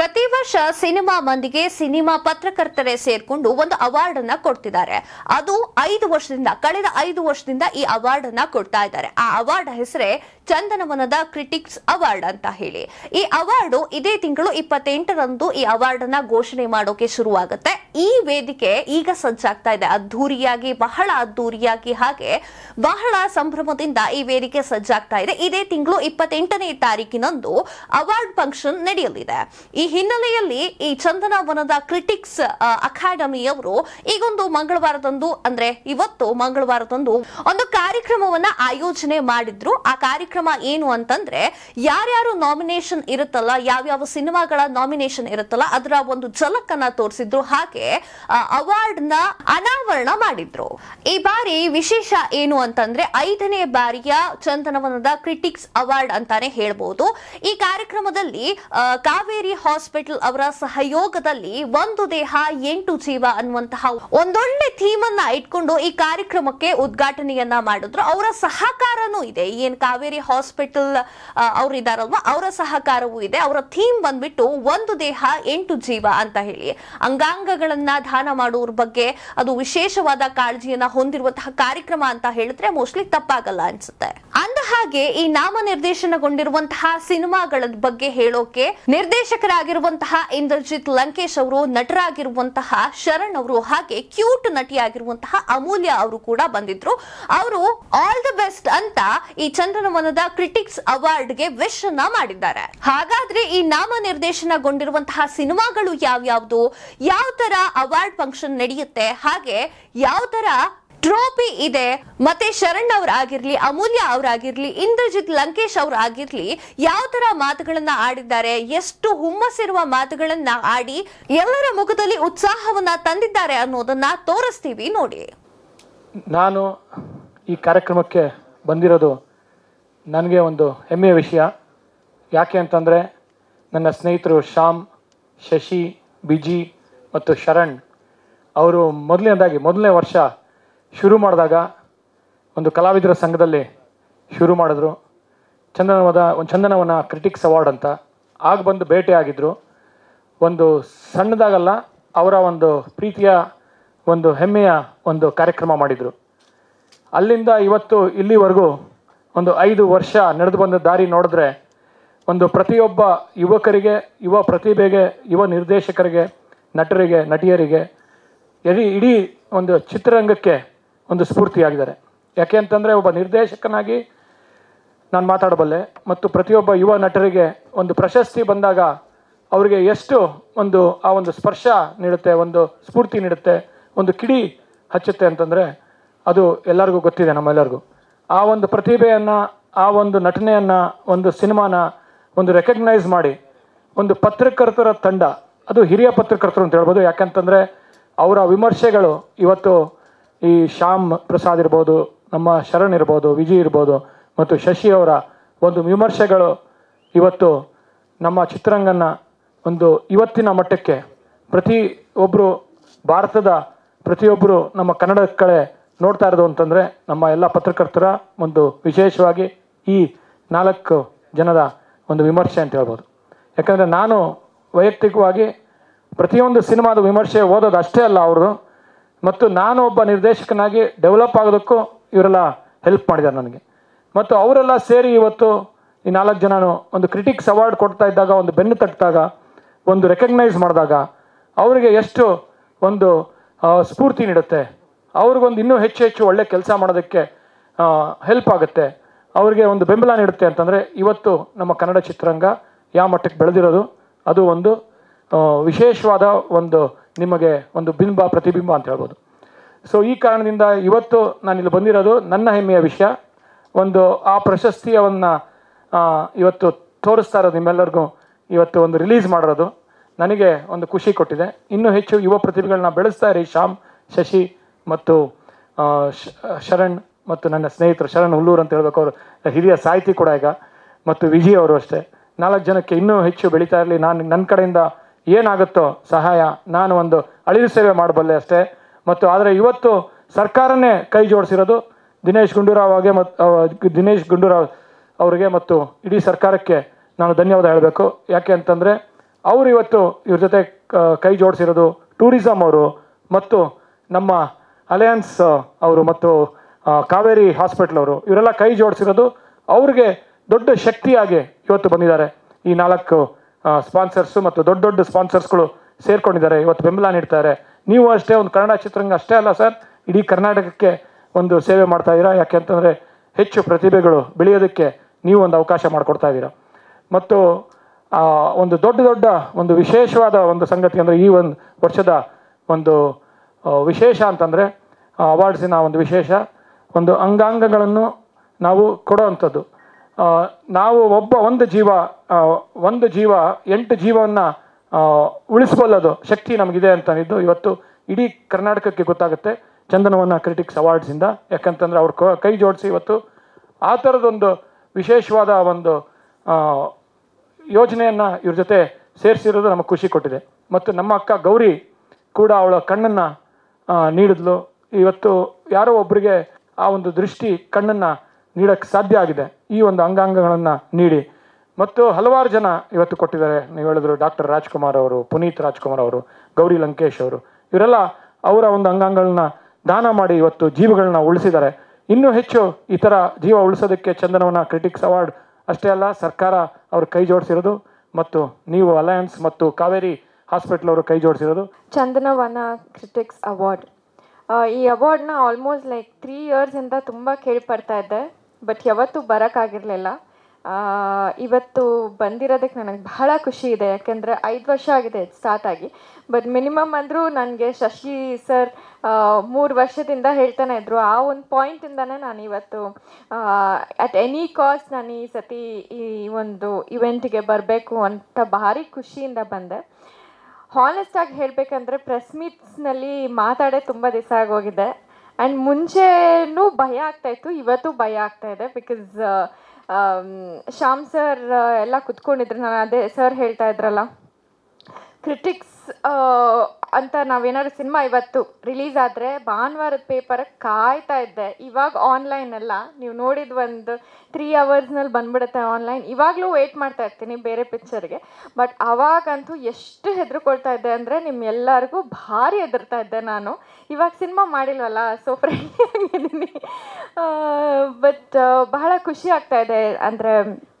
ಪ್ರತಿ ವರ್ಷ ಸಿನಿಮಾ ಮಂದಿಗೆ ಸಿನಿಮಾ ಪತ್ರಕರ್ತರೇ ಸೇರ್ಕೊಂಡು ಒಂದು ಅವಾರ್ಡ್ ಅನ್ನ ಕೊಡ್ತಿದ್ದಾರೆ ಅದು ಐದು ವರ್ಷದಿಂದ ಕಳೆದ ಐದು ವರ್ಷದಿಂದ ಈ ಅವಾರ್ಡ್ ಅನ್ನ ಕೊಡ್ತಾ ಇದ್ದಾರೆ ಆ ಅವಾರ್ಡ್ ಹೆಸರೇ ಚಂದನವನದ ಕ್ರಿಟಿಕ್ಸ್ ಅವಾರ್ಡ್ ಅಂತ ಹೇಳಿ ಈ ಅವಾರ್ಡ್ ಇದೇ ತಿಂಗಳು ಇಪ್ಪತ್ತೆಂಟರಂದು ಈ ಅವಾರ್ಡ್ ಅನ್ನ ಘೋಷಣೆ ಮಾಡೋಕೆ ಶುರುವಾಗುತ್ತೆ ಈ ವೇದಿಕೆ ಈಗ ಸಜ್ಜಾಗ್ತಾ ಇದೆ ಅದ್ದೂರಿಯಾಗಿ ಬಹಳ ಅದ್ದೂರಿಯಾಗಿ ಹಾಗೆ ಬಹಳ ಸಂಭ್ರಮದಿಂದ ಈ ವೇದಿಕೆ ಸಜ್ಜಾಗ್ತಾ ಇದೆ ಇದೇ ತಿಂಗಳು ಇಪ್ಪತ್ತೆಂಟನೇ ತಾರೀಕಿನಂದು ಅವಾರ್ಡ್ ಫಂಕ್ಷನ್ ನಡೆಯಲಿದೆ ಈ ಹಿನ್ನೆಲೆಯಲ್ಲಿ ಈ ಚಂದನವನದ ಕ್ರಿಟಿಕ್ಸ್ ಅಕಾಡೆಮಿಯವರು ಈಗೊಂದು ಮಂಗಳವಾರದಂದು ಅಂದ್ರೆ ಇವತ್ತು ಮಂಗಳವಾರದಂದು ಒಂದು ಕಾರ್ಯಕ್ರಮವನ್ನ ಆಯೋಜನೆ ಮಾಡಿದ್ರು ಆ ಕಾರ್ಯಕ್ರಮ ಕಾರ್ಯಕ್ರಮ ಏನು ಅಂತಂದ್ರೆ ಯಾರ್ಯಾರು ನಾಮಿನೇಷನ್ ಇರುತ್ತಲ್ಲ ಯಾವ್ಯಾವ ಸಿನಿಮಾಗಳ ನಾಮಿನೇಷನ್ ಇರುತ್ತಲ್ಲ ಅದರ ಒಂದು ಝಲಕ್ಕನ್ನ ತೋರಿಸಿದ್ರು ಹಾಗೆ ಅವಾರ್ಡ್ ನ ಅನಾವರಣ ಮಾಡಿದ್ರು ಈ ಬಾರಿ ವಿಶೇಷ ಏನು ಅಂತಂದ್ರೆ ಐದನೇ ಬಾರಿಯ ಚಂದನವನದ ಕ್ರಿಟಿಕ್ಸ್ ಅವಾರ್ಡ್ ಅಂತಾನೆ ಹೇಳ್ಬಹುದು ಈ ಕಾರ್ಯಕ್ರಮದಲ್ಲಿ ಕಾವೇರಿ ಹಾಸ್ಪಿಟಲ್ ಅವರ ಸಹಯೋಗದಲ್ಲಿ ಒಂದು ದೇಹ ಎಂಟು ಜೀವ ಅನ್ನುವಂತಹ ಒಂದೊಳ್ಳೆ ಥೀಮ್ ಅನ್ನ ಇಟ್ಕೊಂಡು ಈ ಕಾರ್ಯಕ್ರಮಕ್ಕೆ ಉದ್ಘಾಟನೆಯನ್ನ ಮಾಡಿದ್ರು ಅವರ ಸಹಕಾರನೂ ಇದೆ ಏನ್ ಕಾವೇರಿ ಹಾಸ್ಪಿಟಲ್ uh, ಅವ್ರ ಇದಾರಲ್ವ ಅವರ ಸಹಕಾರವೂ ಇದೆ ಅವರ ಥೀಮ್ ಬಂದ್ಬಿಟ್ಟು ಒಂದು ದೇಹ ಎಂಟು ಜೀವ ಅಂತ ಹೇಳಿ ಅಂಗಾಂಗಗಳನ್ನ ದಾನ ಮಾಡುವ ಬಗ್ಗೆ ಅದು ವಿಶೇಷವಾದ ಕಾಳಜಿಯನ್ನ ಹೊಂದಿರುವಂತಹ ಕಾರ್ಯಕ್ರಮ ಅಂತ ಹೇಳಿದ್ರೆ ಮೋಸ್ಟ್ಲಿ ತಪ್ಪಾಗಲ್ಲ ಅನ್ಸುತ್ತೆ ಅಂದ ಹಾಗೆ ಈ ನಾಮ ನಿರ್ದೇಶನಗೊಂಡಿರುವಂತಹ ಸಿನಿಮಾಗಳ ಬಗ್ಗೆ ಹೇಳೋಕೆ ನಿರ್ದೇಶಕರಾಗಿರುವಂತಹ ಇಂದ್ರಜಿತ್ ಲಂಕೇಶ್ ಅವರು ನಟರಾಗಿರುವಂತಹ ಶರಣ್ ಅವರು ಹಾಗೆ ಕ್ಯೂಟ್ ನಟಿಯಾಗಿರುವಂತಹ ಅಮೂಲ್ಯ ಅವರು ಕೂಡ ಬಂದಿದ್ರು ಅವರು ಆಲ್ ದ ಬೆಸ್ಟ್ ಅಂತ ಈ ಚಂದ್ರನ ಕ್ರಿಟಿಕ್ಸ್ ಅವಾರ್ಡ್ಗೆ ವಿಶ್ ಅನ್ನ ಮಾಡಿದ್ದಾರೆ ಹಾಗಾದ್ರೆ ಈ ನಾಮ ನಿರ್ದೇಶನಗೊಂಡಿರುವಂತಹ ಸಿನಿಮಾಗಳು ಯಾವ್ಯಾವ್ದು ಯಾವ ತರ ಅವಾರ್ಡ್ ಫಂಕ್ಷನ್ ನಡೆಯುತ್ತೆ ಹಾಗೆ ಯಾವ ತರ ಟ್ರೋಫಿ ಇದೆ ಮತ್ತೆ ಶರಣ್ ಅವರಾಗಿರ್ಲಿ ಅಮೂಲ್ಯ ಅವರಾಗಿರ್ಲಿ ಇಂದ್ರಜಿತ್ ಲಂಕೇಶ್ ಆಗಿರ್ಲಿ ಯಾವ ತರ ಮಾತುಗಳನ್ನ ಆಡಿದ್ದಾರೆ ಎಷ್ಟು ಹುಮ್ಮಸ್ಸಿರುವ ಮಾತುಗಳನ್ನ ಆಡಿ ಎಲ್ಲರ ಮುಖದಲ್ಲಿ ಉತ್ಸಾಹವನ್ನ ತಂದಿದ್ದಾರೆ ಅನ್ನೋದನ್ನ ತೋರಿಸ್ತೀವಿ ನೋಡಿ ನಾನು ಈ ಕಾರ್ಯಕ್ರಮಕ್ಕೆ ಬಂದಿರೋದು ನನಗೆ ಒಂದು ಹೆಮ್ಮೆಯ ವಿಷಯ ಯಾಕೆ ಅಂತಂದರೆ ನನ್ನ ಸ್ನೇಹಿತರು ಶ್ಯಾಮ್ ಶಶಿ ಬಿಜಿ ಮತ್ತು ಶರಣ್ ಅವರು ಮೊದಲನೇದಾಗಿ ಮೊದಲನೇ ವರ್ಷ ಶುರು ಮಾಡಿದಾಗ ಒಂದು ಕಲಾವಿದರ ಸಂಘದಲ್ಲಿ ಶುರು ಮಾಡಿದ್ರು ಚಂದನವದ ಒಂದು ಚಂದನವನ ಕ್ರಿಟಿಕ್ಸ್ ಅವಾರ್ಡ್ ಅಂತ ಆಗ ಬಂದು ಭೇಟಿ ಆಗಿದ್ದರು ಒಂದು ಸಣ್ಣದಾಗಲ್ಲ ಅವರ ಒಂದು ಪ್ರೀತಿಯ ಒಂದು ಹೆಮ್ಮೆಯ ಒಂದು ಕಾರ್ಯಕ್ರಮ ಮಾಡಿದರು ಅಲ್ಲಿಂದ ಇವತ್ತು ಇಲ್ಲಿವರೆಗೂ ಒಂದು ಐದು ವರ್ಷ ನಡೆದು ಬಂದ ದಾರಿ ನೋಡಿದ್ರೆ ಒಂದು ಪ್ರತಿಯೊಬ್ಬ ಯುವಕರಿಗೆ ಯುವ ಪ್ರತಿಭೆಗೆ ಯುವ ನಿರ್ದೇಶಕರಿಗೆ ನಟರಿಗೆ ನಟಿಯರಿಗೆ ಇಡೀ ಇಡೀ ಒಂದು ಚಿತ್ರರಂಗಕ್ಕೆ ಒಂದು ಸ್ಫೂರ್ತಿಯಾಗಿದ್ದಾರೆ ಯಾಕೆ ಅಂತಂದರೆ ಒಬ್ಬ ನಿರ್ದೇಶಕನಾಗಿ ನಾನು ಮಾತಾಡಬಲ್ಲೆ ಮತ್ತು ಪ್ರತಿಯೊಬ್ಬ ಯುವ ನಟರಿಗೆ ಒಂದು ಪ್ರಶಸ್ತಿ ಬಂದಾಗ ಅವರಿಗೆ ಎಷ್ಟು ಒಂದು ಆ ಒಂದು ಸ್ಪರ್ಶ ನೀಡುತ್ತೆ ಒಂದು ಸ್ಫೂರ್ತಿ ನೀಡುತ್ತೆ ಒಂದು ಕಿಡಿ ಹಚ್ಚುತ್ತೆ ಅಂತಂದರೆ ಅದು ಎಲ್ಲರಿಗೂ ಗೊತ್ತಿದೆ ನಮ್ಮೆಲ್ಲರಿಗೂ ಆ ಒಂದು ಪ್ರತಿಭೆಯನ್ನು ಆ ಒಂದು ನಟನೆಯನ್ನು ಒಂದು ಸಿನಿಮಾನ ಒಂದು ರೆಕಗ್ನೈಸ್ ಮಾಡಿ ಒಂದು ಪತ್ರಕರ್ತರ ತಂಡ ಅದು ಹಿರಿಯ ಪತ್ರಕರ್ತರು ಅಂತ ಹೇಳ್ಬೋದು ಯಾಕಂತಂದರೆ ಅವರ ವಿಮರ್ಶೆಗಳು ಇವತ್ತು ಈ ಶ್ಯಾಮ್ ಪ್ರಸಾದ್ ಇರ್ಬೋದು ನಮ್ಮ ಶರಣ್ ಇರ್ಬೋದು ವಿಜಯ್ ಇರ್ಬೋದು ಮತ್ತು ಶಶಿ ಅವರ ಒಂದು ವಿಮರ್ಶೆಗಳು ಇವತ್ತು ನಮ್ಮ ಚಿತ್ರರಂಗನ ಒಂದು ಇವತ್ತಿನ ಮಟ್ಟಕ್ಕೆ ಪ್ರತಿ ಒಬ್ಬರು ಭಾರತದ ಪ್ರತಿಯೊಬ್ಬರು ನಮ್ಮ ಕನ್ನಡ ಕಡೆ ನೋಡ್ತಾ ಇರೋದು ಅಂತಂದರೆ ನಮ್ಮ ಎಲ್ಲ ಪತ್ರಕರ್ತರ ಒಂದು ವಿಶೇಷವಾಗಿ ಈ ನಾಲ್ಕು ಜನದ ಒಂದು ವಿಮರ್ಶೆ ಅಂತ ಹೇಳ್ಬೋದು ಯಾಕಂದರೆ ನಾನು ವೈಯಕ್ತಿಕವಾಗಿ ಪ್ರತಿಯೊಂದು ಸಿನಿಮಾದ ವಿಮರ್ಶೆ ಓದೋದು ಅಷ್ಟೇ ಅಲ್ಲ ಅವರು ಮತ್ತು ನಾನು ಒಬ್ಬ ನಿರ್ದೇಶಕನಾಗಿ ಡೆವಲಪ್ ಆಗೋದಕ್ಕೂ ಇವರೆಲ್ಲ ಹೆಲ್ಪ್ ಮಾಡಿದ್ದಾರೆ ನನಗೆ ಮತ್ತು ಅವರೆಲ್ಲ ಸೇರಿ ಇವತ್ತು ಈ ನಾಲ್ಕು ಜನನು ಒಂದು ಕ್ರಿಟಿಕ್ಸ್ ಅವಾರ್ಡ್ ಕೊಡ್ತಾ ಇದ್ದಾಗ ಒಂದು ಬೆನ್ನು ತಟ್ಟಿದಾಗ ಒಂದು ರೆಕಗ್ನೈಸ್ ಮಾಡಿದಾಗ ಅವರಿಗೆ ಎಷ್ಟು ಒಂದು ಸ್ಫೂರ್ತಿ ನೀಡುತ್ತೆ ಅವ್ರಿಗೊಂದು ಇನ್ನೂ ಹೆಚ್ಚು ಹೆಚ್ಚು ಒಳ್ಳೆ ಕೆಲಸ ಮಾಡೋದಕ್ಕೆ ಹೆಲ್ಪ್ ಆಗುತ್ತೆ ಅವ್ರಿಗೆ ಒಂದು ಬೆಂಬಲ ನೀಡುತ್ತೆ ಅಂತಂದರೆ ಇವತ್ತು ನಮ್ಮ ಕನ್ನಡ ಚಿತ್ರರಂಗ ಯಾವ ಮಟ್ಟಕ್ಕೆ ಬೆಳೆದಿರೋದು ಅದು ಒಂದು ವಿಶೇಷವಾದ ಒಂದು ನಿಮಗೆ ಒಂದು ಬಿಂಬ ಪ್ರತಿಬಿಂಬ ಅಂತ ಹೇಳ್ಬೋದು ಸೊ ಈ ಕಾರಣದಿಂದ ಇವತ್ತು ನಾನಿಲ್ಲಿ ಬಂದಿರೋದು ನನ್ನ ಹೆಮ್ಮೆಯ ವಿಷಯ ಒಂದು ಆ ಪ್ರಶಸ್ತಿಯವನ್ನು ಇವತ್ತು ತೋರಿಸ್ತಾ ಇರೋದು ನಿಮ್ಮೆಲ್ಲರಿಗೂ ಇವತ್ತು ಒಂದು ರಿಲೀಸ್ ಮಾಡಿರೋದು ನನಗೆ ಒಂದು ಖುಷಿ ಕೊಟ್ಟಿದೆ ಇನ್ನೂ ಹೆಚ್ಚು ಯುವ ಪ್ರತಿಭೆಗಳನ್ನ ಬೆಳೆಸ್ತಾ ಇರಿ ಶ್ಯಾಮ್ ಶಶಿ ಮತ್ತು ಶರಣ್ ಮತ್ತು ನನ್ನ ಸ್ನೇಹಿತರು ಶರಣ್ ಹುಲ್ಲೂರು ಅಂತ ಹೇಳಬೇಕು ಅವರು ಹಿರಿಯ ಸಾಹಿತಿ ಕೂಡ ಈಗ ಮತ್ತು ವಿಜಿ ಅವರು ಅಷ್ಟೇ ನಾಲ್ಕು ಜನಕ್ಕೆ ಇನ್ನೂ ಹೆಚ್ಚು ಬೆಳೀತಾ ಇರಲಿ ನಾನು ನನ್ನ ಕಡೆಯಿಂದ ಏನಾಗುತ್ತೋ ಸಹಾಯ ನಾನು ಒಂದು ಅಳಿಲು ಸೇವೆ ಮಾಡಬಲ್ಲೆ ಅಷ್ಟೇ ಮತ್ತು ಆದರೆ ಇವತ್ತು ಸರ್ಕಾರನೇ ಕೈ ಜೋಡಿಸಿರೋದು ದಿನೇಶ್ ಗುಂಡೂರಾವ್ ಅವರಿಗೆ ಮತ್ತು ದಿನೇಶ್ ಗುಂಡೂರಾವ್ ಅವರಿಗೆ ಮತ್ತು ಇಡೀ ಸರ್ಕಾರಕ್ಕೆ ನಾನು ಧನ್ಯವಾದ ಹೇಳಬೇಕು ಯಾಕೆ ಅಂತಂದರೆ ಅವರು ಇವತ್ತು ಇವ್ರ ಜೊತೆ ಕೈ ಜೋಡಿಸಿರೋದು ಟೂರಿಸಮ್ ಅವರು ಮತ್ತು ನಮ್ಮ ಅಲಯನ್ಸ್ ಅವರು ಮತ್ತು ಕಾವೇರಿ ಹಾಸ್ಪಿಟ್ಲ್ ಅವರು ಇವರೆಲ್ಲ ಕೈ ಜೋಡಿಸಿರೋದು ಅವ್ರಿಗೆ ದೊಡ್ಡ ಶಕ್ತಿಯಾಗಿ ಇವತ್ತು ಬಂದಿದ್ದಾರೆ ಈ ನಾಲ್ಕು ಸ್ಪಾನ್ಸರ್ಸು ಮತ್ತು ದೊಡ್ಡ ದೊಡ್ಡ ಸ್ಪಾನ್ಸರ್ಸ್ಗಳು ಸೇರ್ಕೊಂಡಿದ್ದಾರೆ ಇವತ್ತು ಬೆಂಬಲ ನೀಡ್ತಾರೆ ನೀವು ಅಷ್ಟೇ ಒಂದು ಕನ್ನಡ ಚಿತ್ರರಂಗ ಅಷ್ಟೇ ಅಲ್ಲ ಸರ್ ಇಡೀ ಕರ್ನಾಟಕಕ್ಕೆ ಒಂದು ಸೇವೆ ಮಾಡ್ತಾ ಇದ್ದೀರಾ ಯಾಕೆಂತಂದರೆ ಹೆಚ್ಚು ಪ್ರತಿಭೆಗಳು ಬೆಳೆಯೋದಕ್ಕೆ ನೀವು ಒಂದು ಅವಕಾಶ ಮಾಡಿಕೊಡ್ತಾ ಇದ್ದೀರಾ ಮತ್ತು ಒಂದು ದೊಡ್ಡ ದೊಡ್ಡ ಒಂದು ವಿಶೇಷವಾದ ಒಂದು ಸಂಗತಿ ಅಂದರೆ ಈ ಒಂದು ವರ್ಷದ ಒಂದು ವಿಶೇಷ ಅಂತಂದರೆ ಅವಾರ್ಡ್ಸಿನ ಒಂದು ವಿಶೇಷ ಒಂದು ಅಂಗಾಂಗಗಳನ್ನು ನಾವು ಕೊಡೋ ಅಂಥದ್ದು ನಾವು ಒಬ್ಬ ಒಂದು ಜೀವ ಒಂದು ಜೀವ ಎಂಟು ಜೀವವನ್ನು ಉಳಿಸ್ಕೊಳ್ಳೋದು ಶಕ್ತಿ ನಮಗಿದೆ ಅಂತಂದಿದ್ದು ಇವತ್ತು ಇಡೀ ಕರ್ನಾಟಕಕ್ಕೆ ಗೊತ್ತಾಗುತ್ತೆ ಚಂದನವನ್ನ ಕ್ರಿಟಿಕ್ಸ್ ಅವಾರ್ಡ್ಸಿಂದ ಯಾಕಂತಂದರೆ ಅವ್ರ ಕೈ ಜೋಡಿಸಿ ಇವತ್ತು ಆ ಥರದೊಂದು ವಿಶೇಷವಾದ ಒಂದು ಯೋಜನೆಯನ್ನು ಇವ್ರ ಜೊತೆ ಸೇರಿಸಿರೋದು ನಮಗೆ ಖುಷಿ ಕೊಟ್ಟಿದೆ ಮತ್ತು ನಮ್ಮ ಅಕ್ಕ ಗೌರಿ ಕೂಡ ಅವಳ ಕಣ್ಣನ್ನು ನೀಡಿದ್ಲು ಇವತ್ತು ಯಾರೋ ಒಬ್ಬರಿಗೆ ಆ ಒಂದು ದೃಷ್ಟಿ ಕಣ್ಣನ್ನು ನೀಡಕ್ಕೆ ಸಾಧ್ಯ ಆಗಿದೆ ಈ ಒಂದು ಅಂಗಾಂಗಗಳನ್ನು ನೀಡಿ ಮತ್ತು ಹಲವಾರು ಜನ ಇವತ್ತು ಕೊಟ್ಟಿದ್ದಾರೆ ನೀವು ಹೇಳಿದ್ರು ಡಾಕ್ಟರ್ ರಾಜ್ಕುಮಾರ್ ಅವರು ಪುನೀತ್ ರಾಜ್ಕುಮಾರ್ ಅವರು ಗೌರಿ ಲಂಕೇಶ್ ಅವರು ಇವರೆಲ್ಲ ಅವರ ಒಂದು ಅಂಗಾಂಗಗಳನ್ನ ದಾನ ಮಾಡಿ ಇವತ್ತು ಜೀವಗಳನ್ನ ಉಳಿಸಿದ್ದಾರೆ ಇನ್ನೂ ಹೆಚ್ಚು ಈ ಥರ ಜೀವ ಉಳಿಸೋದಕ್ಕೆ ಚಂದನವನ ಕ್ರಿಟಿಕ್ಸ್ ಅವಾರ್ಡ್ ಅಷ್ಟೇ ಅಲ್ಲ ಸರ್ಕಾರ ಅವರು ಕೈ ಜೋಡಿಸಿರೋದು ಮತ್ತು ನೀವು ಅಲಯನ್ಸ್ ಮತ್ತು ಕಾವೇರಿ ಹಾಸ್ಪಿಟಲ್ ಅವರು ಕೈ ಜೋಡಿಸಿರೋದು ಚಂದನವನ ಕ್ರಿಟಿಕ್ಸ್ ಅವಾರ್ಡ್ ಈ ಅವಾರ್ಡ್ನ ಆಲ್ಮೋಸ್ಟ್ ಲೈಕ್ ತ್ರೀ ಇಯರ್ಸಿಂದ ತುಂಬ ಕೇಳ್ಪಡ್ತಾ ಇದ್ದೆ ಬಟ್ ಯಾವತ್ತೂ ಬರೋಕ್ಕಾಗಿರಲಿಲ್ಲ ಇವತ್ತು ಬಂದಿರೋದಕ್ಕೆ ನನಗೆ ಬಹಳ ಖುಷಿ ಇದೆ ಯಾಕೆಂದರೆ ಐದು ವರ್ಷ ಆಗಿದೆ ಸ್ಟಾರ್ಟ್ ಆಗಿ ಬಟ್ ಮಿನಿಮಮ್ ಅಂದರೂ ನನಗೆ ಶಶಿ ಸರ್ ಮೂರು ವರ್ಷದಿಂದ ಹೇಳ್ತಾನೆ ಇದ್ರು ಆ ಒಂದು ಪಾಯಿಂಟಿಂದನೇ ನಾನು ಇವತ್ತು ಅಟ್ ಎನಿ ಕಾಸ್ಟ್ ನಾನು ಈ ಸತಿ ಈ ಒಂದು ಇವೆಂಟಿಗೆ ಬರಬೇಕು ಅಂತ ಭಾರಿ ಖುಷಿಯಿಂದ ಬಂದೆ ಹಾನೆಸ್ಟ್ ಆಗಿ ಹೇಳಬೇಕಂದ್ರೆ ಪ್ರೆಸ್ ಮೀತ್ಸ್ನಲ್ಲಿ ಮಾತಾಡೇ ತುಂಬ ದಿವಸ ಆಗೋಗಿದೆ ಆ್ಯಂಡ್ ಮುಂಚೆಯೂ ಭಯ ಇತ್ತು ಇವತ್ತು ಭಯ ಆಗ್ತಾಯಿದೆ ಬಿಕಾಸ್ ಶ್ಯಾಮ್ ಸರ್ ಎಲ್ಲ ಕುತ್ಕೊಂಡಿದ್ರು ನಾನು ಅದೇ ಸರ್ ಹೇಳ್ತಾ ಇದ್ರಲ್ಲ ಕ್ರಿಟಿಕ್ಸ್ ಅಂತ ನಾವೇನಾದ್ರು ಸಿನಿಮಾ ಇವತ್ತು ರಿಲೀಸ್ ಆದರೆ ಭಾನುವಾರದ ಪೇಪರ್ ಕಾಯ್ತಾ ಇದ್ದೆ ಇವಾಗ ಆನ್ಲೈನ್ ಅಲ್ಲ ನೀವು ನೋಡಿದ ಒಂದು ತ್ರೀ ಅವರ್ಸ್ನಲ್ಲಿ ಬಂದ್ಬಿಡುತ್ತೆ ಆನ್ಲೈನ್ ಇವಾಗಲೂ ವೆಯ್ಟ್ ಮಾಡ್ತಾ ಇರ್ತೀನಿ ಬೇರೆ ಪಿಕ್ಚರ್ಗೆ ಬಟ್ ಅವಾಗಂತೂ ಎಷ್ಟು ಹೆದರ್ಕೊಳ್ತಾ ಇದ್ದೆ ಅಂದರೆ ನಿಮ್ಮ ಎಲ್ಲರಿಗೂ ಭಾರಿ ಹೆದರ್ತಾ ಇದ್ದೆ ನಾನು ಇವಾಗ ಸಿನಿಮಾ ಮಾಡಿಲ್ವಲ್ಲ ಸೊ ಫ್ರೆಂಡ್ ಬಟ್ ಬಹಳ ಖುಷಿ ಆಗ್ತಾ ಇದೆ ಅಂದರೆ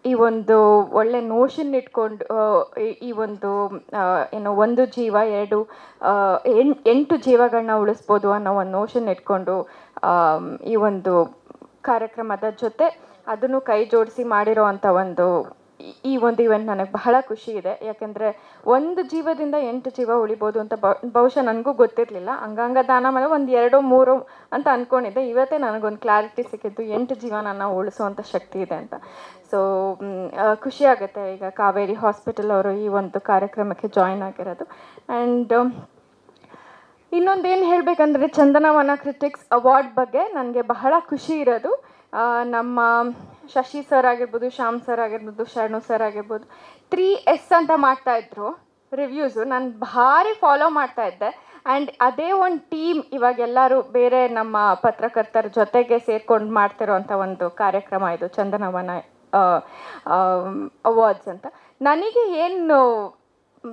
ಈ ಒಂದು ಒಳ್ಳೆ ನೋಷನ್ ಇಟ್ಕೊಂಡು ಈ ಒಂದು ಏನು ಒಂದು ಜೀವ ಎರಡು ಎಂಟು ಜೀವಗಳನ್ನ ಉಳಿಸ್ಬೋದು ಅನ್ನೋ ಒಂದು ನೋಷನ್ ಇಟ್ಕೊಂಡು ಈ ಒಂದು ಕಾರ್ಯಕ್ರಮದ ಜೊತೆ ಅದನ್ನು ಕೈ ಜೋಡಿಸಿ ಮಾಡಿರೋ ಅಂಥ ಒಂದು ಈ ಒಂದು ಇವೆಂಟ್ ನನಗೆ ಬಹಳ ಖುಷಿ ಇದೆ ಯಾಕೆಂದರೆ ಒಂದು ಜೀವದಿಂದ ಎಂಟು ಜೀವ ಉಳಿಬೋದು ಅಂತ ಬಹುಶಃ ನನಗೂ ಗೊತ್ತಿರಲಿಲ್ಲ ಅಂಗಾಂಗ ದಾನ ಮೇಲೆ ಒಂದು ಎರಡು ಮೂರು ಅಂತ ಅಂದ್ಕೊಂಡಿದ್ದೆ ಇವತ್ತೇ ನನಗೊಂದು ಕ್ಲಾರಿಟಿ ಸಿಕ್ಕಿದ್ದು ಎಂಟು ನನ್ನ ಉಳಿಸುವಂಥ ಶಕ್ತಿ ಇದೆ ಅಂತ ಸೊ ಖುಷಿಯಾಗುತ್ತೆ ಈಗ ಕಾವೇರಿ ಹಾಸ್ಪಿಟಲ್ ಅವರು ಈ ಒಂದು ಕಾರ್ಯಕ್ರಮಕ್ಕೆ ಜಾಯಿನ್ ಆಗಿರೋದು ಆ್ಯಂಡ್ ಏನು ಹೇಳಬೇಕಂದ್ರೆ ಚಂದನವನ ಕ್ರಿಟಿಕ್ಸ್ ಅವಾರ್ಡ್ ಬಗ್ಗೆ ನನಗೆ ಬಹಳ ಖುಷಿ ಇರೋದು ನಮ್ಮ ಶಶಿ ಸರ್ ಆಗಿರ್ಬೋದು ಶ್ಯಾಮ್ ಸರ್ ಆಗಿರ್ಬೋದು ಶರಣು ಸರ್ ಆಗಿರ್ಬೋದು ತ್ರೀ ಎಸ್ ಅಂತ ಮಾಡ್ತಾಯಿದ್ರು ರಿವ್ಯೂಸು ನಾನು ಭಾರಿ ಫಾಲೋ ಮಾಡ್ತಾ ಇದ್ದೆ ಆ್ಯಂಡ್ ಅದೇ ಒಂದು ಟೀಮ್ ಇವಾಗ ಎಲ್ಲರೂ ಬೇರೆ ನಮ್ಮ ಪತ್ರಕರ್ತರ ಜೊತೆಗೆ ಸೇರ್ಕೊಂಡು ಮಾಡ್ತಿರೋವಂಥ ಒಂದು ಕಾರ್ಯಕ್ರಮ ಇದು ಚಂದನವನ ಅವಾರ್ಡ್ಸ್ ಅಂತ ನನಗೆ ಏನು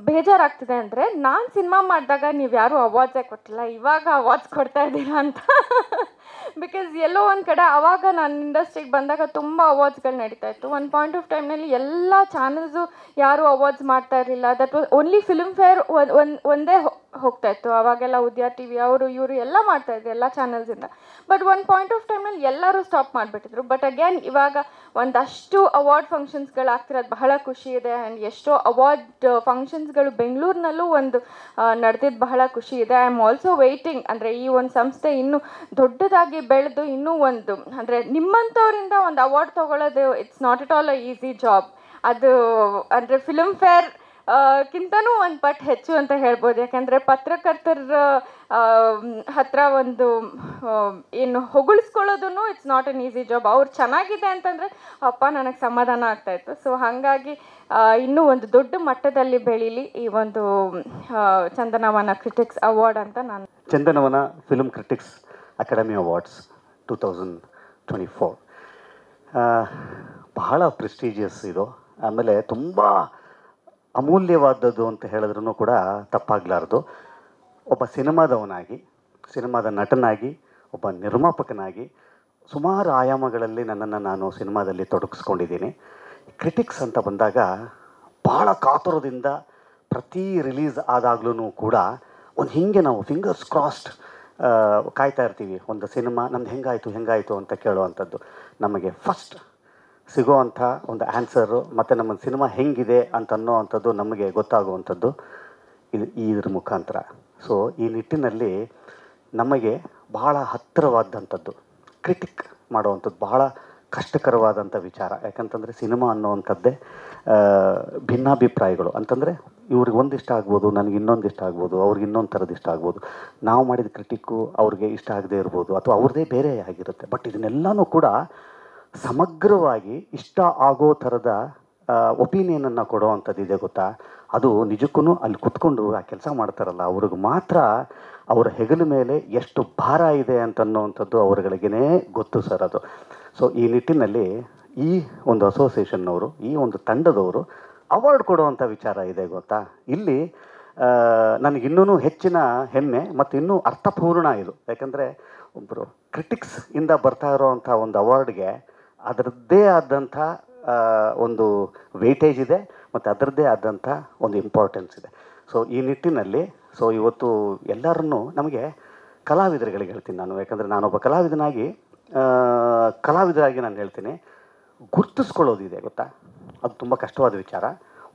ಬೇಜಾರಾಗ್ತಿದೆ ಅಂದರೆ ನಾನು ಸಿನಿಮಾ ಮಾಡಿದಾಗ ನೀವು ಯಾರೂ ಅವಾರ್ಡ್ಸೇ ಕೊಟ್ಟಿಲ್ಲ ಇವಾಗ ಅವಾರ್ಡ್ಸ್ ಕೊಡ್ತಾ ಇದ್ದೀರಾ ಅಂತ ಬಿಕಾಸ್ ಎಲ್ಲೋ ಒಂದು ಕಡೆ ಅವಾಗ ನಾನು ಇಂಡಸ್ಟ್ರಿಗೆ ಬಂದಾಗ ತುಂಬ ಅವಾರ್ಡ್ಸ್ಗಳು ನಡೀತಾ ಇತ್ತು ಒಂದು ಪಾಯಿಂಟ್ ಆಫ್ ಟೈಮ್ನಲ್ಲಿ ಎಲ್ಲ ಚಾನಲ್ಸು ಯಾರೂ ಅವಾರ್ಡ್ಸ್ ಮಾಡ್ತಾ ಇರಲಿಲ್ಲ that was only Filmfare ಒಂದು ಒಂದೇ ಹೋಗ್ತಾ ಇತ್ತು ಅವಾಗೆಲ್ಲ ಉದ್ಯಾ ಟಿ ವಿ ಅವರು ಇವರು ಎಲ್ಲ ಇದ್ರು ಎಲ್ಲ ಇಂದ ಬಟ್ ಒಂದು ಪಾಯಿಂಟ್ ಆಫ್ ಟೈಮಲ್ಲಿ ಎಲ್ಲರೂ ಸ್ಟಾಪ್ ಮಾಡಿಬಿಟ್ಟಿದ್ರು ಬಟ್ ಅಗೇನ್ ಇವಾಗ ಒಂದಷ್ಟು ಅವಾರ್ಡ್ ಆಗ್ತಿರೋದು ಬಹಳ ಖುಷಿ ಇದೆ ಆ್ಯಂಡ್ ಎಷ್ಟೋ ಅವಾರ್ಡ್ ಫಂಕ್ಷನ್ಸ್ಗಳು uh, ಬೆಂಗಳೂರಿನಲ್ಲೂ ಒಂದು ನಡೆದಿದ್ದು ಬಹಳ ಖುಷಿ ಇದೆ ಐ ಆಮ್ ಆಲ್ಸೋ ವೆಯ್ಟಿಂಗ್ ಅಂದರೆ ಈ ಒಂದು ಸಂಸ್ಥೆ ಇನ್ನೂ ದೊಡ್ಡದಾಗಿ ಬೆಳೆದು ಇನ್ನೂ ಒಂದು ಅಂದರೆ ನಿಮ್ಮಂಥವರಿಂದ ಒಂದು ಅವಾರ್ಡ್ ತೊಗೊಳ್ಳೋದು it's not at all a easy job ಅದು ಅಂದರೆ ಫಿಲ್ಮ್ ಫೇರ್ ಕಿಂತನೂ ಒಂದು ಪಟ್ ಹೆಚ್ಚು ಅಂತ ಹೇಳ್ಬೋದು ಯಾಕೆಂದರೆ ಪತ್ರಕರ್ತರ ಹತ್ರ ಒಂದು ಏನು ಹೊಗಳಿಸ್ಕೊಳ್ಳೋದನ್ನು it's not an easy job ಅವ್ರು ಚೆನ್ನಾಗಿದೆ ಅಂತಂದರೆ ಅಪ್ಪ ನನಗೆ ಸಮಾಧಾನ ಆಗ್ತಾಯಿತ್ತು ಸೊ ಹಾಗಾಗಿ ಇನ್ನೂ ಒಂದು ದೊಡ್ಡ ಮಟ್ಟದಲ್ಲಿ ಬೆಳೀಲಿ ಈ ಒಂದು ಚಂದನವನ ಕ್ರಿಟಿಕ್ಸ್ ಅವಾರ್ಡ್ ಅಂತ ನಾನು Chandanavana film critics academy awards two thousand twenty four ಬಹಳ ಪ್ರೆಸ್ಟೀಜಿಯಸ್ ಇದು ಆಮೇಲೆ ತುಂಬ ಅಮೂಲ್ಯವಾದದ್ದು ಅಂತ ಹೇಳಿದ್ರೂ ಕೂಡ ತಪ್ಪಾಗಲಾರ್ದು ಒಬ್ಬ ಸಿನಿಮಾದವನಾಗಿ ಸಿನಿಮಾದ ನಟನಾಗಿ ಒಬ್ಬ ನಿರ್ಮಾಪಕನಾಗಿ ಸುಮಾರು ಆಯಾಮಗಳಲ್ಲಿ ನನ್ನನ್ನು ನಾನು ಸಿನಿಮಾದಲ್ಲಿ ತೊಡಗಿಸ್ಕೊಂಡಿದ್ದೀನಿ ಕ್ರಿಟಿಕ್ಸ್ ಅಂತ ಬಂದಾಗ ಭಾಳ ಕಾತುರದಿಂದ ಪ್ರತಿ ರಿಲೀಸ್ ಆದಾಗ್ಲೂ ಕೂಡ ಒಂದು ಹಿಂಗೆ ನಾವು ಫಿಂಗರ್ಸ್ ಕ್ರಾಸ್ಡ್ ಕಾಯ್ತಾ ಇರ್ತೀವಿ ಒಂದು ಸಿನಿಮಾ ನಮ್ದು ಹೆಂಗಾಯಿತು ಹೆಂಗಾಯಿತು ಅಂತ ಕೇಳುವಂಥದ್ದು ನಮಗೆ ಫಸ್ಟ್ ಸಿಗುವಂಥ ಒಂದು ಆನ್ಸರು ಮತ್ತು ನಮ್ಮ ಸಿನಿಮಾ ಹೆಂಗಿದೆ ಅಂತ ಅನ್ನೋವಂಥದ್ದು ನಮಗೆ ಗೊತ್ತಾಗುವಂಥದ್ದು ಇದು ಇದ್ರ ಮುಖಾಂತರ ಸೊ ಈ ನಿಟ್ಟಿನಲ್ಲಿ ನಮಗೆ ಬಹಳ ಹತ್ತಿರವಾದಂಥದ್ದು ಕ್ರಿಟಿಕ್ ಮಾಡುವಂಥದ್ದು ಬಹಳ ಕಷ್ಟಕರವಾದಂಥ ವಿಚಾರ ಯಾಕಂತಂದರೆ ಸಿನಿಮಾ ಅನ್ನೋವಂಥದ್ದೇ ಭಿನ್ನಾಭಿಪ್ರಾಯಗಳು ಅಂತಂದರೆ ಇವ್ರಿಗೆ ಒಂದಿಷ್ಟ ಆಗ್ಬೋದು ನನಗೆ ಇನ್ನೊಂದು ಇಷ್ಟ ಆಗ್ಬೋದು ಅವ್ರಿಗೆ ಇನ್ನೊಂದು ಥರದ್ದು ಇಷ್ಟ ಆಗ್ಬೋದು ನಾವು ಮಾಡಿದ ಕ್ರಿಟಿಕ್ಕು ಅವ್ರಿಗೆ ಇಷ್ಟ ಆಗದೇ ಇರ್ಬೋದು ಅಥವಾ ಅವ್ರದ್ದೇ ಬೇರೆ ಆಗಿರುತ್ತೆ ಬಟ್ ಇದನ್ನೆಲ್ಲನೂ ಕೂಡ ಸಮಗ್ರವಾಗಿ ಇಷ್ಟ ಆಗೋ ಥರದ ಒಪಿನಿಯನನ್ನು ಅಂಥದ್ದು ಇದೆ ಗೊತ್ತಾ ಅದು ನಿಜಕ್ಕೂ ಅಲ್ಲಿ ಕುತ್ಕೊಂಡು ಆ ಕೆಲಸ ಮಾಡ್ತಾರಲ್ಲ ಅವ್ರಿಗೆ ಮಾತ್ರ ಅವರ ಹೆಗಲ ಮೇಲೆ ಎಷ್ಟು ಭಾರ ಇದೆ ಅಂತನ್ನುವಂಥದ್ದು ಅವರುಗಳಿಗೇ ಗೊತ್ತು ಸರ್ ಅದು ಸೊ ಈ ನಿಟ್ಟಿನಲ್ಲಿ ಈ ಒಂದು ಅಸೋಸಿಯೇಷನ್ನವರು ಈ ಒಂದು ತಂಡದವರು ಅವಾರ್ಡ್ ಕೊಡುವಂಥ ವಿಚಾರ ಇದೆ ಗೊತ್ತಾ ಇಲ್ಲಿ ನನಗಿನ್ನೂ ಹೆಚ್ಚಿನ ಹೆಮ್ಮೆ ಮತ್ತು ಇನ್ನೂ ಅರ್ಥಪೂರ್ಣ ಇದು ಯಾಕಂದರೆ ಒಬ್ಬರು ಕ್ರಿಟಿಕ್ಸ್ ಇಂದ ಬರ್ತಾ ಇರೋವಂಥ ಒಂದು ಅವಾರ್ಡ್ಗೆ ಅದರದ್ದೇ ಆದಂಥ ಒಂದು ವೇಟೇಜ್ ಇದೆ ಮತ್ತು ಅದರದ್ದೇ ಆದಂಥ ಒಂದು ಇಂಪಾರ್ಟೆನ್ಸ್ ಇದೆ ಸೊ ಈ ನಿಟ್ಟಿನಲ್ಲಿ ಸೊ ಇವತ್ತು ಎಲ್ಲರನ್ನೂ ನಮಗೆ ಕಲಾವಿದರುಗಳಿಗೆ ಹೇಳ್ತೀನಿ ನಾನು ಯಾಕಂದರೆ ನಾನೊಬ್ಬ ಕಲಾವಿದನಾಗಿ ಕಲಾವಿದರಾಗಿ ನಾನು ಹೇಳ್ತೀನಿ ಗುರ್ತಿಸ್ಕೊಳ್ಳೋದಿದೆ ಗೊತ್ತಾ ಅದು ತುಂಬ ಕಷ್ಟವಾದ ವಿಚಾರ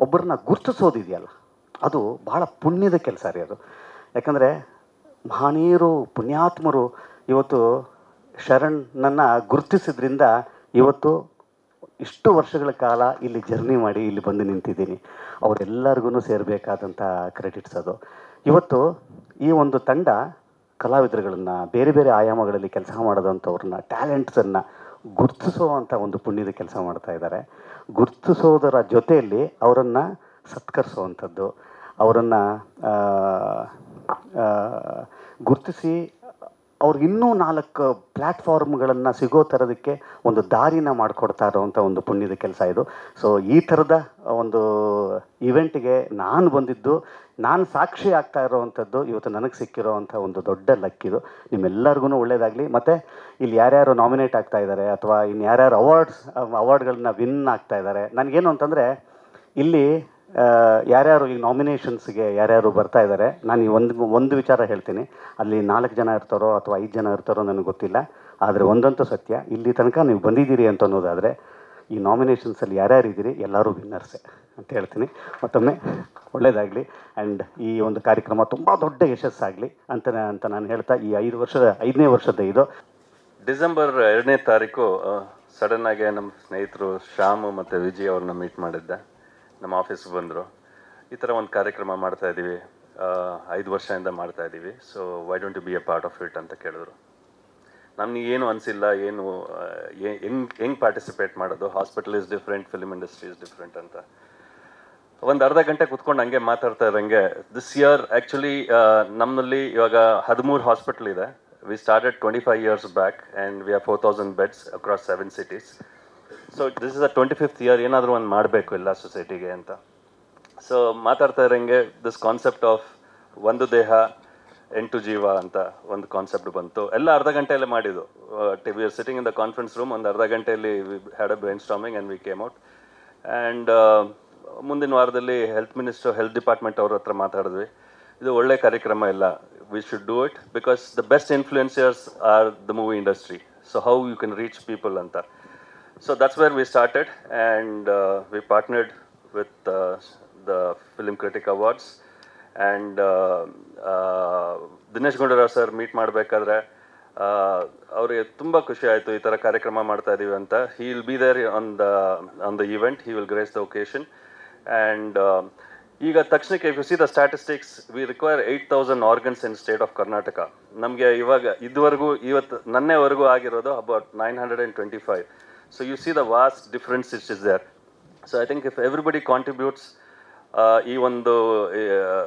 ಒಬ್ಬರನ್ನ ಗುರ್ತಿಸೋದಿದೆಯಲ್ಲ ಅದು ಭಾಳ ಪುಣ್ಯದ ಕೆಲಸ ರೀ ಅದು ಯಾಕಂದರೆ ಮಹಾನೀರು ಪುಣ್ಯಾತ್ಮರು ಇವತ್ತು ಶರಣನನ್ನು ಗುರುತಿಸಿದ್ರಿಂದ ಇವತ್ತು ಇಷ್ಟು ವರ್ಷಗಳ ಕಾಲ ಇಲ್ಲಿ ಜರ್ನಿ ಮಾಡಿ ಇಲ್ಲಿ ಬಂದು ನಿಂತಿದ್ದೀನಿ ಅವರೆಲ್ಲರಿಗೂ ಸೇರಬೇಕಾದಂಥ ಕ್ರೆಡಿಟ್ಸ್ ಅದು ಇವತ್ತು ಈ ಒಂದು ತಂಡ ಕಲಾವಿದರುಗಳನ್ನು ಬೇರೆ ಬೇರೆ ಆಯಾಮಗಳಲ್ಲಿ ಕೆಲಸ ಮಾಡೋದಂಥವ್ರನ್ನ ಟ್ಯಾಲೆಂಟ್ಸನ್ನು ಗುರುತಿಸುವಂಥ ಒಂದು ಪುಣ್ಯದ ಕೆಲಸ ಮಾಡ್ತಾ ಇದ್ದಾರೆ ಗುರುತಿಸೋದರ ಜೊತೆಯಲ್ಲಿ ಅವರನ್ನು ಸತ್ಕರಿಸುವಂಥದ್ದು ಅವರನ್ನು ಗುರುತಿಸಿ ಅವ್ರಿಗೆ ಇನ್ನೂ ನಾಲ್ಕು ಪ್ಲ್ಯಾಟ್ಫಾರ್ಮ್ಗಳನ್ನು ಸಿಗೋ ಥರದಕ್ಕೆ ಒಂದು ದಾರಿನ ಮಾಡಿಕೊಡ್ತಾ ಇರೋವಂಥ ಒಂದು ಪುಣ್ಯದ ಕೆಲಸ ಇದು ಸೊ ಈ ಥರದ ಒಂದು ಇವೆಂಟಿಗೆ ನಾನು ಬಂದಿದ್ದು ನಾನು ಸಾಕ್ಷಿ ಆಗ್ತಾ ಇರೋವಂಥದ್ದು ಇವತ್ತು ನನಗೆ ಸಿಕ್ಕಿರೋವಂಥ ಒಂದು ದೊಡ್ಡ ಲಕ್ಕಿದು ನಿಮ್ಮೆಲ್ಲರಿಗೂ ಒಳ್ಳೆಯದಾಗಲಿ ಮತ್ತು ಇಲ್ಲಿ ಯಾರ್ಯಾರು ನಾಮಿನೇಟ್ ಆಗ್ತಾ ಇದ್ದಾರೆ ಅಥವಾ ಇನ್ನು ಯಾರ್ಯಾರು ಅವಾರ್ಡ್ಸ್ ಅವಾರ್ಡ್ಗಳನ್ನ ವಿನ್ ಆಗ್ತಾ ಇದ್ದಾರೆ ನನಗೇನು ಅಂತಂದರೆ ಇಲ್ಲಿ ಯಾರ್ಯಾರು ಈಗ ನಾಮಿನೇಷನ್ಸ್ಗೆ ಯಾರ್ಯಾರು ಬರ್ತಾ ಇದ್ದಾರೆ ನಾನು ಈ ಒಂದು ಒಂದು ವಿಚಾರ ಹೇಳ್ತೀನಿ ಅಲ್ಲಿ ನಾಲ್ಕು ಜನ ಇರ್ತಾರೋ ಅಥವಾ ಐದು ಜನ ಇರ್ತಾರೋ ನನಗೆ ಗೊತ್ತಿಲ್ಲ ಆದರೆ ಒಂದಂತೂ ಸತ್ಯ ಇಲ್ಲಿ ತನಕ ನೀವು ಬಂದಿದ್ದೀರಿ ಅಂತ ಅನ್ನೋದಾದರೆ ಈ ನಾಮಿನೇಷನ್ಸಲ್ಲಿ ಯಾರ್ಯಾರು ಇದ್ದೀರಿ ಎಲ್ಲರೂ ವಿನ್ನರ್ಸೆ ಅಂತ ಹೇಳ್ತೀನಿ ಮತ್ತೊಮ್ಮೆ ಒಳ್ಳೆಯದಾಗಲಿ ಆ್ಯಂಡ್ ಈ ಒಂದು ಕಾರ್ಯಕ್ರಮ ತುಂಬ ದೊಡ್ಡ ಯಶಸ್ಸಾಗಲಿ ಅಂತ ಅಂತ ನಾನು ಹೇಳ್ತಾ ಈ ಐದು ವರ್ಷದ ಐದನೇ ವರ್ಷದ ಇದು ಡಿಸೆಂಬರ್ ಎರಡನೇ ತಾರೀಕು ಸಡನ್ನಾಗೆ ನಮ್ಮ ಸ್ನೇಹಿತರು ಶ್ಯಾಮು ಮತ್ತು ವಿಜಯ್ ಅವ್ರನ್ನ ಮೀಟ್ ಮಾಡಿದ್ದೆ ನಮ್ಮ ಆಫೀಸ್ಗೆ ಬಂದರು ಈ ಥರ ಒಂದು ಕಾರ್ಯಕ್ರಮ ಮಾಡ್ತಾ ಇದ್ದೀವಿ ಐದು ವರ್ಷದಿಂದ ಮಾಡ್ತಾ ಇದ್ದೀವಿ so why don't you be a part of it ಅಂತ ಕೇಳಿದ್ರು ನಮ್ಗೆ ಏನು ಅನಿಸಿಲ್ಲ ಏನು ಹೆಂಗೆ ಹೆಂಗೆ ಪಾರ್ಟಿಸಿಪೇಟ್ ಮಾಡೋದು hospital is different film industry is different ಅಂತ ಒಂದು ಅರ್ಧ ಗಂಟೆ ಕುತ್ಕೊಂಡು ಹಂಗೆ ಮಾತಾಡ್ತಾ ಇದ್ದಂಗೆ ದಿಸ್ ಇಯರ್ ಆ್ಯಕ್ಚುಲಿ ನಮ್ಮಲ್ಲಿ ಇವಾಗ ಹದಿಮೂರು ಹಾಸ್ಪಿಟಲ್ ಇದೆ we started twenty five years back and we are four thousand beds across seven cities so this is a twenty fifth year ಏನಾದರೂ ಒಂದು ಮಾಡಬೇಕು ಎಲ್ಲ ಸೊಸೈಟಿಗೆ ಅಂತ ಸೊ ಮಾತಾಡ್ತಾ ಇರೋಂಗೆ ದಿಸ್ ಕಾನ್ಸೆಪ್ಟ್ ಆಫ್ ಒಂದು ದೇಹ ಎಂಟು ಜೀವ ಅಂತ ಒಂದು ಕಾನ್ಸೆಪ್ಟ್ ಬಂತು ಎಲ್ಲ ಅರ್ಧ ಗಂಟೆಯಲ್ಲೇ ಮಾಡಿದ್ದು T V R sitting in the conference room ಒಂದು ಅರ್ಧ ಗಂಟೆಯಲ್ಲಿ we had a brainstorming and we came out and ಮುಂದಿನ ವಾರದಲ್ಲಿ ಹೆಲ್ತ್ ಮಿನಿಸ್ಟರ್ ಹೆಲ್ತ್ ಡಿಪಾರ್ಟ್ಮೆಂಟ್ ಅವ್ರ ಹತ್ರ ಮಾತಾಡಿದ್ವಿ ಇದು ಒಳ್ಳೆ ಕಾರ್ಯಕ್ರಮ ಇಲ್ಲ we should do it because the best influencers are the movie industry so how you can reach people ಅಂತ So that's where we started, and uh, we partnered with uh, the Film Critic Awards. And Dinesh uh, Gundurao uh, sir meet ಮಾಡಬೇಕಾದ್ರೆ uh, ಅವರಿಗೆ ತುಂಬ ಖುಷಿ ಆಯಿತು ಈ ಥರ ಕಾರ್ಯಕ್ರಮ ಮಾಡ್ತಾ ಇದ್ದೀವಿ ಅಂತ he will be there on the on the event he will grace the occasion and ಈಗ ತಕ್ಷಣಕ್ಕೆ you see the statistics we require eight thousand organs in state of Karnataka ನಮಗೆ ಇವಾಗ ಇದುವರೆಗೂ ಇವತ್ತು ನನ್ನೆವರೆಗೂ ಆಗಿರೋದು about nine hundred and twenty five So you see the vast difference which is there. So I think if everybody contributes, uh, ಈ ಒಂದು uh,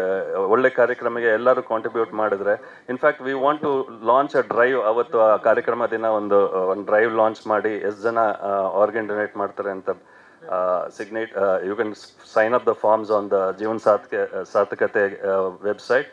uh, ಒಳ್ಳೆ ಕಾರ್ಯಕ್ರಮಕ್ಕೆ ಎಲ್ಲರೂ ಕಾಂಟ್ರಿಬ್ಯೂಟ್ ಮಾಡಿದ್ರೆ in fact we want to launch a drive ಅವತ್ತು ಆ ಕಾರ್ಯಕ್ರಮ ದಿನ ಒಂದು ಒಂದು ಡ್ರೈವ್ ಲಾಂಚ್ ಮಾಡಿ ಎಷ್ಟು ಜನ ಆರ್ಗನ್ ಡೊನೇಟ್ ಮಾಡ್ತಾರೆ ಅಂತ ಸಿಗ್ನೇಟ್ you can sign up the forms on the Jeevan Sarthaka ಸಾರ್ಥಕತೆ ವೆಬ್ಸೈಟ್